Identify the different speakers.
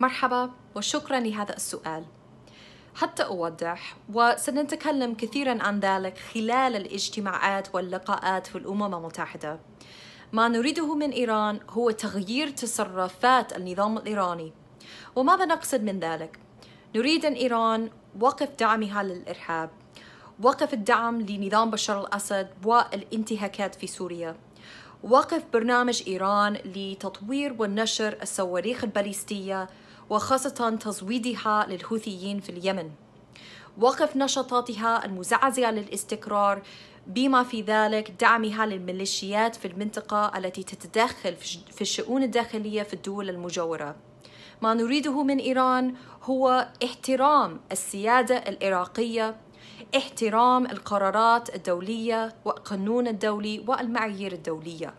Speaker 1: مرحبا وشكرا لهذا السؤال حتى أوضح وسنتكلم كثيرا عن ذلك خلال الاجتماعات واللقاءات في الأمم المتحدة ما نريده من إيران هو تغيير تصرفات النظام الإيراني وماذا نقصد من ذلك؟ نريد أن إيران وقف دعمها للإرهاب وقف الدعم لنظام بشار الأسد والانتهاكات في سوريا وقف برنامج إيران لتطوير ونشر الصواريخ الباليستية وخاصة تزويدها للحوثيين في اليمن وقف نشاطاتها المزعزعة للاستقرار بما في ذلك دعمها للميليشيات في المنطقة التي تتدخل في الشؤون الداخلية في الدول المجاورة ما نريده من إيران هو احترام السيادة العراقية احترام القرارات الدولية والقانون الدولي والمعايير الدولية